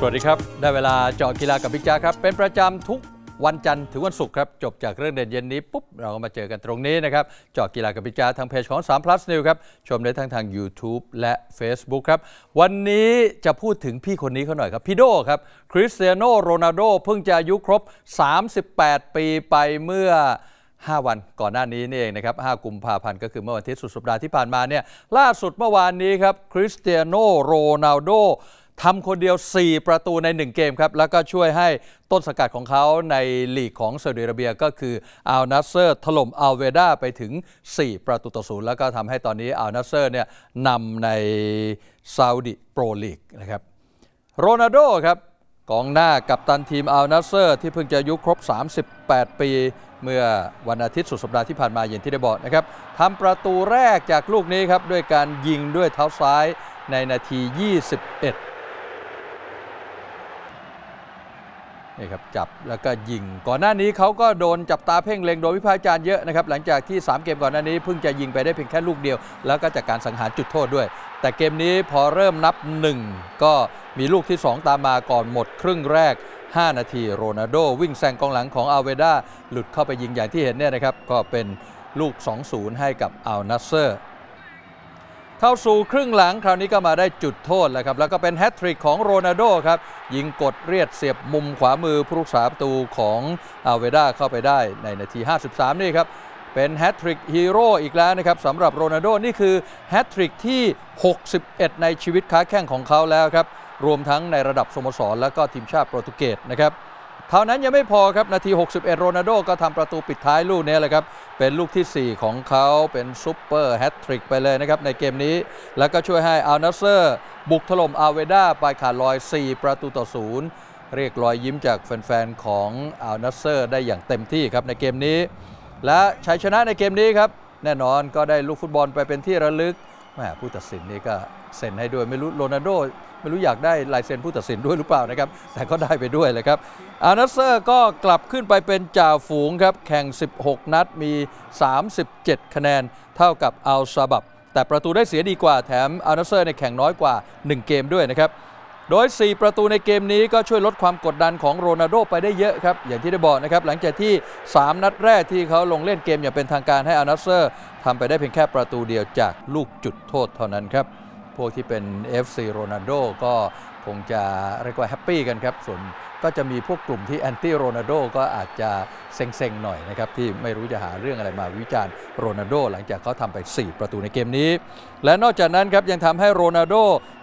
สวัสดีครับ ได้เวลาเจาะกีฬากับบิ๊กจ้าครับ เป็นประจำทุกวันจันทร์ถึงวันศุกร์ครับ จบจากเรื่องเด่นเย็นนี้ ปุ๊บเราก็มาเจอกันตรงนี้นะครับเจาะกีฬากับบิ๊กจ้าทางเพจของ3 plus new s ครับ ชมได้ทั้งทาง YouTube และ Facebook ครับ วันนี้จะพูดถึงพี่คนนี้เขาหน่อยครับ พี่โดครับคริสเตียโนโรนัลโดเพิ่งจะอายุครบ 38 ปีไปเมื่อ 5 วันก่อนหน้านี้นี่เองนะครับ5กุมภาพันธ์ก็คือเมื่อวันที่สุดสัปดาห์ที่ผ่านมาเนี่ยล่าสุดเมื่อวานนี้ครับ คริสเตียโนโรนัลโดทำคนเดียว 4 ประตูใน 1 เกมครับ แล้วก็ช่วยให้ต้นสกัดของเขาในลีกของซาอุดิอาระเบียก็คืออัลนัสเซอร์ถล่มอัลเวดาไปถึง 4 ประตูต่อศูนย์ แล้วก็ทำให้ตอนนี้อัลนัสเซอร์เนี่ยนำในซาอุดิโปรลีกนะครับโรนัลโดครับ กองหน้ากับตันทีมอัลนัสเซอร์ที่เพิ่งจะอายุครบ 38 ปี เมื่อวันอาทิตย์สุดสัปดาห์ที่ผ่านมาเย็นที่ได้บอกนะครับทำประตูแรกจากลูกนี้ครับด้วยการยิงด้วยเท้าซ้ายในนาที 21นี่ครับจับแล้วก็ยิงก่อนหน้านี้เขาก็โดนจับตาเพ่งเล็งโดนวิพากษ์วิจารณ์เยอะนะครับหลังจากที่ 3 เกมก่อนหน้านี้เพิ่งจะยิงไปได้เพียงแค่ลูกเดียว แล้วก็จากการสังหารจุดโทษด้วย แต่เกมนี้พอเริ่มนับ 1 ก็มีลูกที่ 2 ตามมาก่อนหมดครึ่งแรก 5 นาทีโรนัลโดวิ่งแซงกองหลังของอาเวดาหลุดเข้าไปยิงอย่างที่เห็นเนี่ยนะครับก็เป็นลูก2-0ให้กับอัลนัสเซอร์เข้าสู่ครึ่งหลังคราวนี้ก็มาได้จุดโทษแล้วครับ แล้วก็เป็นแฮตทริกของโรนัลโดครับ ยิงกดเรียดเสียบมุมขวามือผู้รักษาประตูของอาเวด้าเข้าไปได้ในนาที 53 นี่ครับ เป็นแฮตทริกฮีโร่อีกแล้วนะครับสำหรับโรนัลโดนี่คือแฮตทริกที่ 61 ในชีวิตค้าแข่งของเขาแล้วครับ รวมทั้งในระดับสโมสรและก็ทีมชาติโปรตุเกสนะครับเท่านั้นยังไม่พอครับนาที 61 โรนัลโดก็ทำประตูปิดท้ายลูกนี้เลยครับ เป็นลูกที่ 4 ของเขาเป็นซูเปอร์แฮตทริกไปเลยนะครับในเกมนี้แล้วก็ช่วยให้อัลนัสเซอร์บุกถล่มอาเวด้าไปขาดลอย 4 ประตูต่อศูนย์ เรียกรอยยิ้มจากแฟนๆ ของอัลนัสเซอร์ได้อย่างเต็มที่ครับในเกมนี้ และชัยชนะในเกมนี้ครับ แน่นอนก็ได้ลูกฟุตบอลไปเป็นที่ระลึกแมผู้ตัดสินนี่ก็เซ็นให้ด้วยไม่รู้โรนัลโดไม่รู้อยากได้ลายเซ็นผู้ตัดสินด้วยหรือเปล่านะครับ แต่ก็ได้ไปด้วยเลยครับอานัสเซอร์ก็กลับขึ้นไปเป็นจ่าฝูงครับ แข่ง 16 นัดมี 37 คะแนนเท่ากับอัลซาบับ แต่ประตูได้เสียดีกว่าแถมอานัสเซอร์ในแข่งน้อยกว่า1เกมด้วยนะครับ โดย 4 ประตูในเกมนี้ก็ช่วยลดความกดดันของโรนัลโด ไปได้เยอะครับอย่างที่ได้บอกนะครับหลังจากที่ 3 นัดแรกที่เขาลงเล่นเกมอย่างเป็นทางการให้อานัสเซอร์ทำไปได้เพียงแค่ประตูเดียวจากลูกจุดโทษเท่านั้นครับพวกที่เป็น FC โรนัลโดก็คงจะเรียกว่าแฮปปี้กันครับส่วนก็จะมีพวกกลุ่มที่แอนตี้โรนัลโดก็อาจจะเซ็งๆหน่อยนะครับ ที่ไม่รู้จะหาเรื่องอะไรมาวิจารณ์โรนัลโดหลังจากเขาทำไป 4 ประตูในเกมนี้ และนอกจากนั้นครับยังทำให้โรนัลโด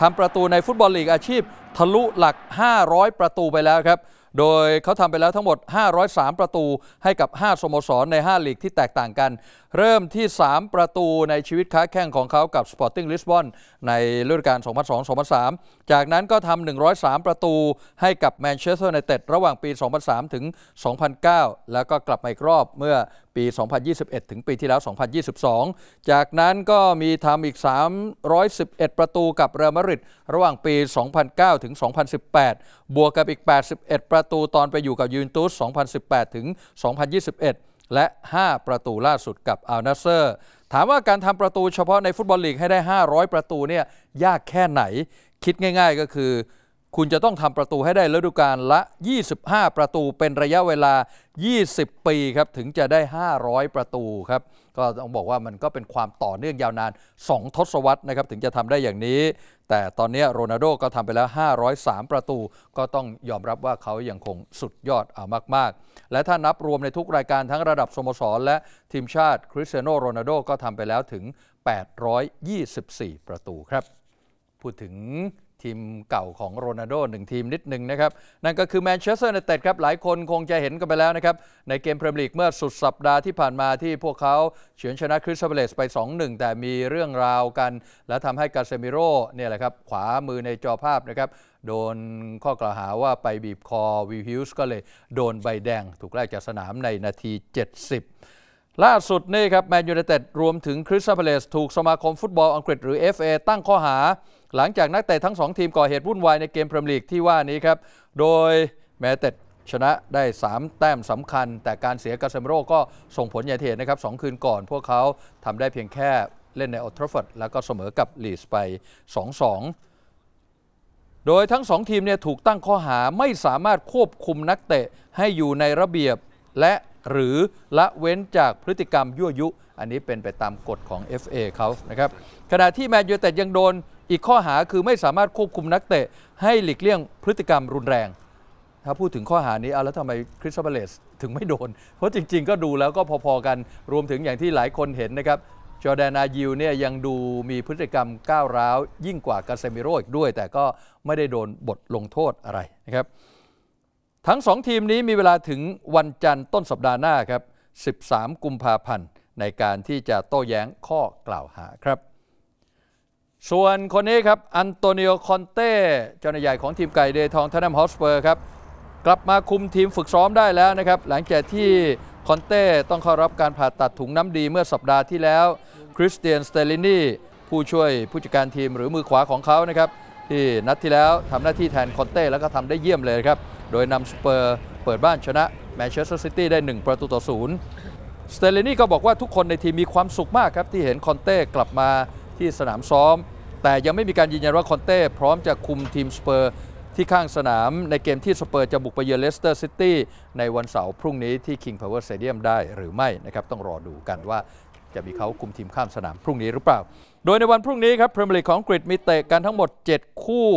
ทำประตูในฟุตบอลลีกอาชีพทะลุหลัก 500 ประตูไปแล้วครับ โดยเขาทำไปแล้วทั้งหมด 503 ประตูให้กับ 5สโมสรใน 5 ลีกที่แตกต่างกันเริ่มที่ 3 ประตูในชีวิตค้าแข่งของเขากับ Sporting Lisbon ในฤดูกาล 2002-2003 จากนั้นก็ทำ 103 ประตูให้กับแมนเชสเตอร์ในเต็ดระหว่างปี 2003 2009 แล้วก็กลับมาอีกรอบเมื่อปี 2021 ถึงปีที่แล้ว 2022 จากนั้นก็มีทำอีก 311 ประตูกับเรอัลมาดริดระหว่างปี 2009 2018 บวกกับอีก 81 ประตูตอนไปอยู่กับยูเวนตุส2018ถึง2021และ 5 ประตูล่าสุดกับอัลนาเซอร์ถามว่าการทำประตูเฉพาะในฟุตบอลลีกให้ได้ 500 ประตูเนี่ยยากแค่ไหน คิดง่ายๆก็คือ คุณจะต้องทำประตูให้ได้ฤดูกาลละ 25 ประตูเป็นระยะเวลา 20 ปีครับถึงจะได้ 500 ประตูครับก็ต้องบอกว่ามันก็เป็นความต่อเนื่องยาวนาน 2 ทศวรรษนะครับ ถึงจะทำได้อย่างนี้แต่ตอนนี้โรนัลโดก็ทำไปแล้ว 503 ประตู ก็ต้องยอมรับว่าเขายังคงสุดยอดเอามาก ๆ และถ้านับรวมในทุกรายการทั้งระดับสโมสรและทีมชาติ คริสเตียโนโรนัลโดก็ทำไปแล้วถึง 824 ประตูครับ พูดถึงทีมเก่าของโรนัลโดหนึ่งทีมนิดหนึ่งนะครับ นั่นก็คือแมนเชสเตอร์ยูไนเต็ดครับหลายคนคงจะเห็นกันไปแล้วนะครับ ในเกมพรีเมียร์ลีกเมื่อสุดสัปดาห์ที่ผ่านมาที่พวกเขาเฉือนชนะคริสตัลเลสไป 2-1 แต่มีเรื่องราวกัน และทำให้กาเซมิโร่เนี่ยแหละครับขวามือในจอภาพนะครับโดนข้อกล่าวหาว่าไปบีบคอวิลฮิวส์ก็เลย โดนใบแดงถูกไล่จากสนามในนาที 70ล่าสุด นี่ครับแมนยูไนเต็ด รวมถึงคริสตัลเพลสถูกสมาคม ฟุตบอลอังกฤษหรือ FA ตั้งข้อหา หลังจากนักเตะทั้ง 2 ทีมก่อเหตุวุ่นวายในเกมพรีเมียร์ลีกที่ว่านี้ครับโดย แมนเต็ด ชนะได้ 3 แต้มสำคัญ แต่การเสียกาเซมโรก็ส่งผลให่ท่เหนนะครับสคืนก่อน พวกเขาทำได้เพียงแค่เล่นในออทรฟอร์ดแล้วก็เสมอกับลีสไป2-2โดยทั้ง2ทีมเนี่ยถูกตั้งข้อหาไม่สามารถควบคุมนักเตะให้อยู่ในระเบียบและหรือละเว้นจากพฤติกรรมยั่วยุ อันนี้เป็นไปตามกฎของ FA เขานะครับขณะที่แมนยูเต็ดยังโดนอีกข้อหาคือไม่สามารถควบคุมนักเตะ ให้หลีกเลี่ยงพฤติกรรมรุนแรงถ้าพูดถึงข้อหานี้เอาแล้วทำไมคริสตัลเบเลสถึงไม่โดน เพราะจริงๆก็ดูแล้วก็พอๆกันรวมถึงอย่างที่หลายคนเห็นนะครับจอแดนอายิวเนี่ยยังดูมีพฤติกรรมก้าวร้าวยิ่งกว่ากาเซมิโรอีกด้วยแต่ก็ไม่ได้โดนบทลงโทษอะไรนะครับทั้ง 2 ทีมนี้มีเวลาถึงวันจันทร์ต้นสัปดาห์หน้าครับ 13 กุมภาพันธ์ในการที่จะโต้แย้งข้อกล่าวหาครับ ส่วนคนนี้ครับ อันโตนิโอ คอนเต้ เจ้าหน้าใหญ่ของทีมไก่เดทองทนัมฮอสเปอร์ครับ กลับมาคุมทีมฝึกซ้อมได้แล้วนะครับ หลังจากที่คอนเต้ต้องเข้ารับการผ่าตัดถุงน้ำดีเมื่อสัปดาห์ที่แล้ว คริสเตียนสเตลินีผู้ช่วยผู้จัดการทีมหรือมือขวาของเขา นะครับ ที่นัดที่แล้วทำหน้าที่แทนคอนเต้แล้วก็ทำได้เยี่ยมเลยครับโดยนำสเปอร์เปิดบ้านชนะแมนเชสเตอร์ซิตี้ได้1ประตูต่อศูนย์สเตเลนี่ก็บอกว่าทุกคนในทีมมีความสุขมากครับ ที่เห็นคอนเต้กลับมาที่สนามซ้อม แต่ยังไม่มีการยืนยันว่าคอนเต้พร้อมจะคุมทีมสเปอร์ที่ข้างสนาม ในเกมที่สเปอร์จะบุกไปเยือนเลสเตอร์ซิตี้ในวันเสาร์พรุ่งนี้ที่ King Power Stadium ได้หรือไม่นะครับ ต้องรอดูกันว่าจะมีเขาคุมทีมข้ามสนามพรุ่งนี้หรือเปล่าโดยในวันพรุ่งนี้ครับพรีเมียร์ลีกของอังกฤษมีเตะกันทั้งหมด 7 คู่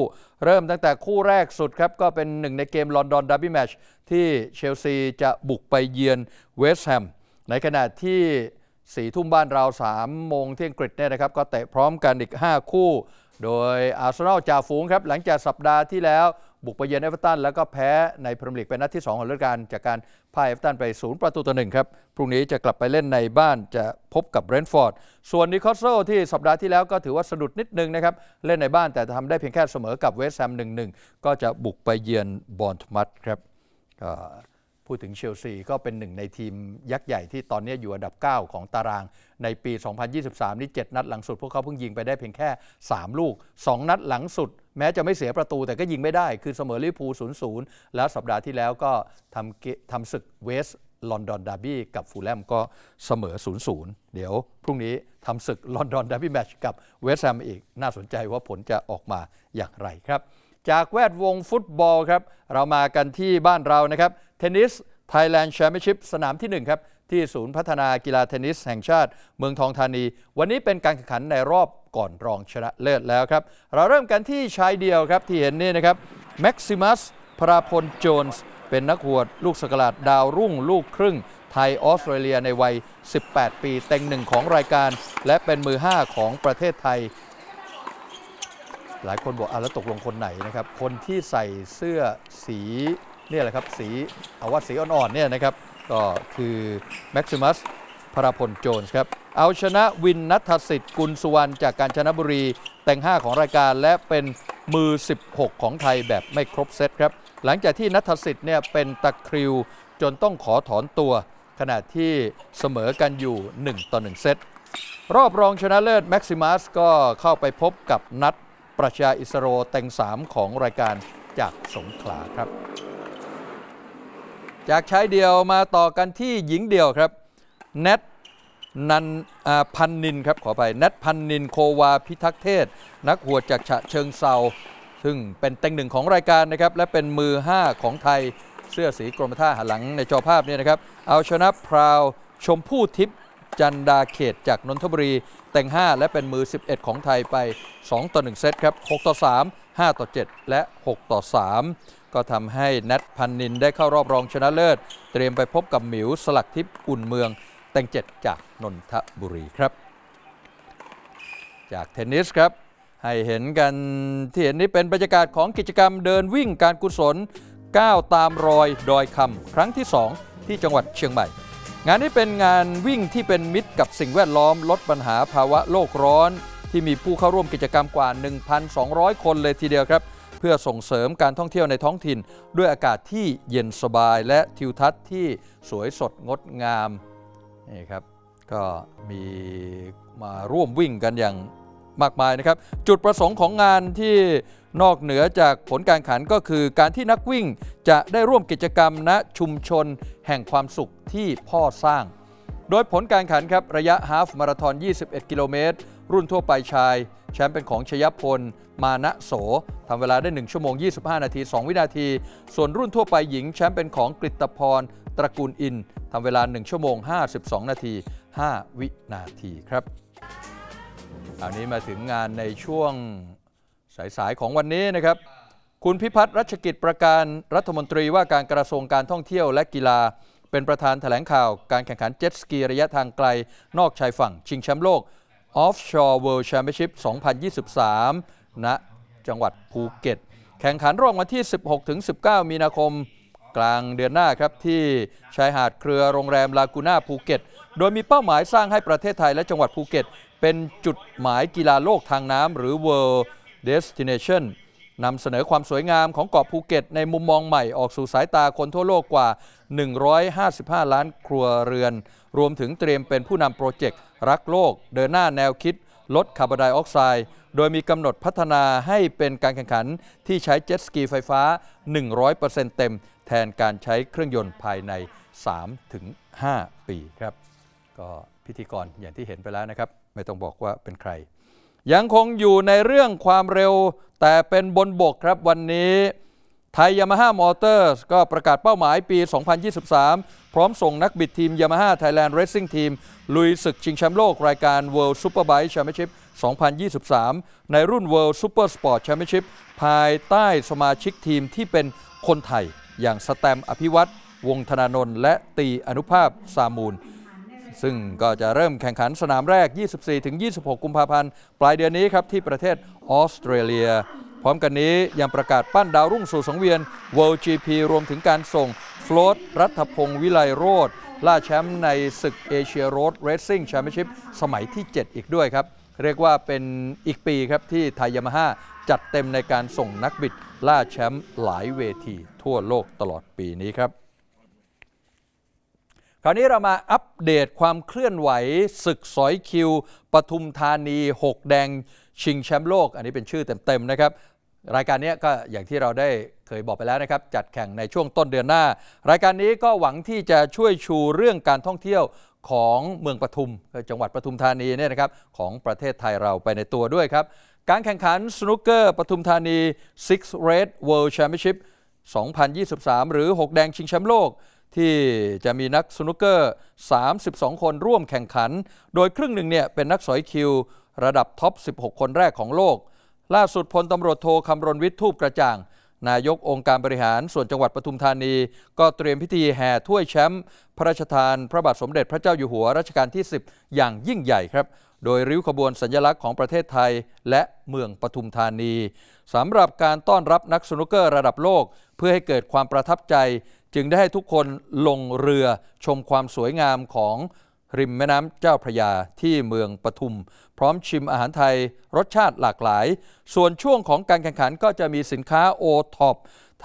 เริ่มตั้งแต่คู่แรกสุดครับก็เป็นหนึ่งในเกมลอนดอนดับบี้แมชที่เชลซีจะบุกไปเยือนเวสต์แฮมในขณะที่สี่ทุ่มบ้านเราสามโมงที่อังกฤษเนี่ยนะครับก็เตะพร้อมกันอีก 5 คู่ โดยอาร์เซนอลจ่าฝูงครับหลังจากสัปดาห์ที่แล้วบุกไปเยือนเอเวอร์ตันแล้วก็แพ้ในพรีเมียร์ลีกเป็นนัดที่2ของฤดูกาลจากการพ่ายเอฟตันไปศูนย์ประตูต่อหนึ่งครับ พรุ่งนี้จะกลับไปเล่นในบ้านจะพบกับเรนฟอร์ด ส่วนนิคอสโซที่สัปดาห์ที่แล้วก็ถือว่าสะดุดนิดนึงนะครับ เล่นในบ้านแต่ทำได้เพียงแค่เสมอกับเวสต์แฮมหนึ่งหนึ่งก็จะบุกไปเยือนบอนทมัตครับพูดถึงเชลซีก็เป็นหนึ่งในทีมยักษ์ใหญ่ที่ตอนนี้อยู่อันดับ 9 ของตาราง ในปี 2023 นี้7นัดหลังสุดพวกเขาเพิ่งยิงไปได้เพียงแค่ 3 ลูก 2 นัดหลังสุดแม้จะไม่เสียประตูแต่ก็ยิงไม่ได้ คือเสมอลิเวอร์พูลศูนย์ศูนย์แล้วสัปดาห์ที่แล้วก็ทำทำศึกเวสลอนดอนดาร์บี้กับฟูลแลมก็เสมอ0์เดี๋ยวพรุ่งนี้ทำศึกลอนดอนดาร์บี้แมตช์กับเวสต์แฮมอีกน่าสนใจว่าผลจะออกมาอย่างไรครับ จากแวดวงฟุตบอลครับเรามากันที่บ้านเรานะครับเทนนิสไทยแลนด์แชมเปี้ยนชิพสนามที่1ครับที่ศูนย์พัฒนากีฬาเทนนิสแห่งชาติเมืองทองธานี วันนี้เป็นการแข่งขันในรอบก่อนรองชนะเลิศแล้วครับ เราเริ่มกันที่ชายเดียวครับที่เห็นนี่นะครับแม็กซิมัส พราพล โจนส์ เป็นนักหวดลูกสกัดดาวรุ่งลูกครึ่งไทยออสเตรเลียในวัย 18 ปีเต็งหนึ่งของรายการ และเป็นมือ 5 ของประเทศไทย หลายคนบอกอ่ะแล้วตกลงคนไหนนะครับ คนที่ใส่เสื้อสีนี่แหละครับสีอาวัตสีอ่อนๆเนี่ยนะครับก็คือแม็กซิมัส พราพล โจนส์ครับเอาชนะวินนัทสิทธิ์กุลสุวรรณจากการชนะบุรี แต่ง 5 ของรายการและเป็นมือ 16 ของไทยแบบไม่ครบเซตครับ หลังจากที่นัทสิทธิ์เนี่ยเป็นตะคริวจนต้องขอถอนตัวขณะที่เสมอกันอยู่ 1 ต่อ 1 เซตรอบรองชนะเลิศแม็กซิมัสก็เข้าไปพบกับนัทประชาอิสโรแต่ง 3 ของรายการจากสงขลาครับ จากชายเดียวมาต่อกันที่หญิงเดียวครับเนทนันพันนินครับขอไปนัทพันนินโควาพิทักษ์เทศ นักหัวจากฉะเชิงเซาซึ่งเป็นเต็งหนึ่งของรายการนะครับ และเป็นมือ 5 ของไทยเสื้อสีกรมท่าหันหลังในจอภาพเนี่ยนะครับ เอาชนะพราวชมพู่ทิพย์จันดาเขตจากนนทบุรีเต็ง5 และเป็นมือ 11 ของไทยไป2ต่อ 1 เซตครับ 6 ต่อ 3 5 ต่อ7และ6ต่อ3 ก็ทำให้นัทพันนินได้เข้ารอบรองชนะเลิศ เตรียมไปพบกับหมิวสลักทิพย์อุ่นเมืองแต่งเจ็ดจากนนทบุรีครับ จากเทนนิสครับ ให้เห็นกัน ที่เห็นนี้เป็นบรรยากาศของกิจกรรมเดินวิ่งการกุศล ก้าวตามรอยดอยคำครั้งที่ 2 ที่จังหวัดเชียงใหม่ งานนี้เป็นงานวิ่งที่เป็นมิตรกับสิ่งแวดล้อมลดปัญหาภาวะโลกร้อนที่มีผู้เข้าร่วมกิจกรรมกว่า 1,200 คนเลยทีเดียวครับ เพื่อส่งเสริมการท่องเที่ยวในท้องถิ่น ด้วยอากาศที่เย็นสบายและทิวทัศน์ที่สวยสดงดงามนี่ครับ ก็มีมาร่วมวิ่งกันอย่างมากมายนะครับ จุดประสงค์ของงานที่นอกเหนือจากผลการขันก็คือการที่นักวิ่งจะได้ร่วมกิจกรรม ณชุมชนแห่งความสุขที่พ่อสร้าง โดยผลการขันครับ ระยะฮาฟมาราทอน 21 กิโลเมตร รุ่นทั่วไปชาย แชมป์เป็นของชยพลมานะโสทำเวลาได้ 1 ชั่วโมง 25 นาที 2 วินาที ส่วนรุ่นทั่วไปหญิง แชมป์เป็นของกฤตพรตระกูลอินทำเวลา 1 ชั่วโมง 52 นาที 5 วินาทีครับอานนี้มาถึงงานในช่วงสาย ๆ ของวันนี้นะครับ คุณพิพัฒน์รัชกิจประการรัฐมนตรีว่าการกระทรวงการท่องเที่ยวและกีฬา เป็นประธานถแถลงข่าวการแข่งขันเจ็ตสกีระยะทางไกล นอกชายฝั่ง ชิงแชมป์โลก Offshore World Championship 2023 ณ จังหวัดภูเก็ตแข่งขันระหว่างวันที่ 16-19 มีนาคมกลางเดือนหน้าครับที่ ชายหาดเครือโรงแรมลากูน่าภูเก็ต โดยมีเป้าหมายสร้างให้ประเทศไทยและจังหวัดภูเก็ต เป็นจุดหมายกีฬาโลกทางน้ำหรือ World Destination นำเสนอความสวยงามของเกาะภูเก็ต ในมุมมองใหม่ออกสู่สายตาคนทั่วโลกกว่า 155 ล้านครัวเรือน รวมถึงเตรียมเป็นผู้นำโปรเจกต์ รักโลก เดินหน้าแนวคิด ลดคาร์บอนไดออกไซด์โดยมีกำหนดพัฒนาให้เป็นการแข่งขันที่ใช้เจ็ตสกีไฟฟ้า 100%เต็มแทนการใช้เครื่องยนต์ภายใน3-5ปีครับ ก็พิธีกรอย่างที่เห็นไปแล้วนะครับ ไม่ต้องบอกว่าเป็นใคร ยังคงอยู่ในเรื่องความเร็วแต่เป็นบนบกครับวันนี้ ไทยยามาฮ่ามอเตอร์สก็ประกาศเป้าหมายปี 2023 พร้อมส่งนักบิดทีมยามาฮ่าไทยแลนด์เรซซิ่งทีมลุยศึกชิงแชมป์โลกรายการ World Superbike Championship 2023 ในรุ่น World Super Sport Championship ภายใต้สมาชิกทีมที่เป็นคนไทยอย่างสแตม อภิวัตวงธนานนท์และตีอนุภาพ สามูล ซึ่งก็จะเริ่มแข่งขันสนามแรก 24-26 กุมภาพันธ์ ปลายเดือนนี้ครับ ที่ประเทศออสเตรเลีย พร้อมกันนี้ยังประกาศปั้นดาวรุ่งสู่สังเวียน World GP รวมถึงการส่งโฟลตรัฐพงศ์วิไลโรธล่าแชมป์ในศึกเอเชียโรดเรซซิ่งแชมเปี้ยนชิพสมัยที่ 7 อีกด้วยครับเรียกว่าเป็นอีกปีครับที่ไทยยามาฮ่าจัดเต็มในการส่งนักบิดล่าแชมป์หลายเวที ทั่วโลกตลอดปีนี้ครับ คราวนี้เรามาอัปเดตความเคลื่อนไหวศึกสอยคิวปทุมธานี 6 แดง ชิงแชมป์โลก อันนี้เป็นชื่อเต็มๆนะครับ รายการนี้ก็อย่างที่เราได้เคยบอกไปแล้วนะครับจัดแข่งในช่วงต้นเดือนหน้า รายการนี้ก็หวังที่จะช่วยชูเรื่องการท่องเที่ยวของเมืองปทุมจังหวัดปทุมธานีเนี่ยนะครับ ของประเทศไทยเราไปในตัวด้วยครับการแข่งขัน สนุกเกอร์ปทุมธานี Six Red World Championship 2023 หรือ 6 แดงชิงแชมป์โลก ที่จะมีนักสนุกเกอร์ 32 คนร่วมแข่งขัน โดยครึ่งหนึ่งเนี่ยเป็นนักสอยคิว ระดับท็อป 16 คนแรกของโลก ล่าสุดพลตำรวจโทคำรณวิทย์ทูปกระจ่าง นายกองค์การบริหารส่วนจังหวัดปทุมธานี ก็เตรียมพิธีแห่ถ้วยแชมป์พระราชทาน พระบาทสมเด็จพระเจ้าอยู่หัวรัชกาลที่ 10 อย่างยิ่งใหญ่ครับโดยริ้วขบวนสัญลักษณ์ของประเทศไทย และเมืองปทุมธานีสำหรับการต้อนรับนักสนุกเกอร์ระดับโลกเพื่อให้เกิดความประทับใจ จึงได้ให้ทุกคนลงเรือชมความสวยงามของริมแม่น้ำเจ้าพระยาที่เมืองปทุม พร้อมชิมอาหารไทย รสชาติหลากหลาย ส่วนช่วงของการแข่งขันก็จะมีสินค้าโอท็อป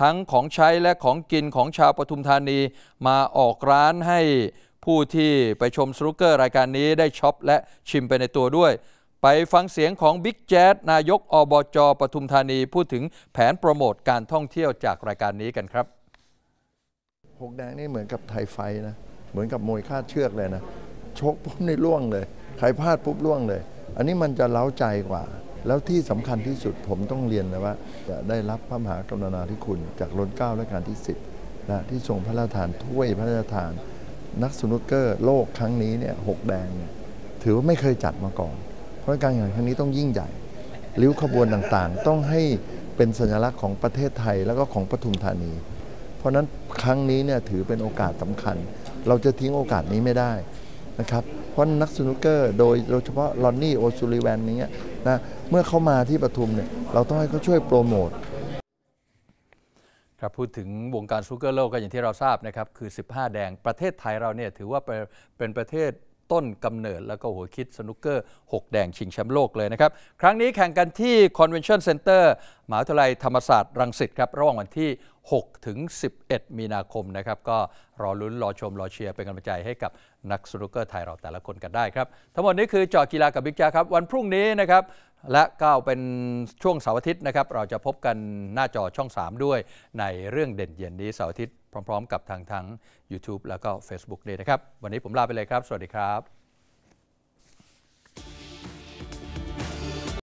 ทั้งของใช้และของกินของชาวปทุมธานีมาออกร้านให้ผู้ที่ไปชมสนุกเกอร์รายการนี้ได้ช็อปและชิมไปในตัวด้วย ไปฟังเสียงของบิ๊กแจ๊ดนายก อบจปทุมธานีพูดถึงแผนโปรโมทการท่องเที่ยวจากรายการนี้กันครับหกแดงนี่เหมือนกับไทยไฟนะ เหมือนกับมวยคาดเชือกเลยนะชกปุ๊บนี่ล่วงเลยใครพลาดปุ๊บล่วงเลย อันนี้มันจะเล้าใจกว่า แล้วที่สำคัญที่สุดผมต้องเรียนนะว่าจะได้รับพระมหากรุณาธิคุณจากร่นเก้าและการที่10นะที่ทรงพระราชทานถ้วยพระราชทานนักสนุกเกอร์โลกครั้งนี้เนี่ยหกแดงเนี่ยถือว่าไม่เคยจัดมาก่อน เพราะการแข่งขันครั้งนี้ต้องยิ่งใหญ่ ริ้วขบวนต่างๆ ต้องให้เป็นสัญลักษณ์ของประเทศไทยแล้วก็ของปทุมธานี เพราะนั้นครั้งนี้เนี่ยถือเป็นโอกาสสำคัญ เราจะทิ้งโอกาสนี้ไม่ได้นะครับเพราะนักสนุกเกอร์โดยโดยเฉพาะลอนนี่โอซูริแวนนี้นะเมื่อเขามาที่ปทุมเนี่ยเราต้องให้เขาช่วยโปรโมทครับพูดถึงวงการซูเกอร์โลกก็อย่างที่เราทราบนะครับคือ 15 แดงประเทศไทยเราเนี่ยถือว่าเป็นประเทศต้นกำเนิด แล้วก็หัวคิดสนุกเกอร์ 6 แดงชิงแชมป์โลกเลยนะครับครั้งนี้แข่งกันที่ Convention Center มหาวิทยาลัยธรรมศาสตร์รังสิตครับระหว่างวันที่6 ถึง 11 มีนาคมนะครับก็รอลุ้น รอชมรอเชียร์ เป็นกำลังใจให้กับนักสนุกเกอร์ไทยเราแต่ละคนกันได้ครับทั้งหมดนี้คือจอกีฬากับบิ๊กจ้าครับวันพรุ่งนี้นะครับและก็เป็นช่วงเสาร์อาทิตย์นะครับเราจะพบกันหน้าจอช่อง 3 ด้วย ในเรื่องเด่นเย็นนี้เสาร์อาทิตย์พร้อม ๆ กับทางทั้ง YouTube แล้วก็ Facebook เลยนะครับ วันนี้ผมลาไปเลยครับ สวัสดีครับ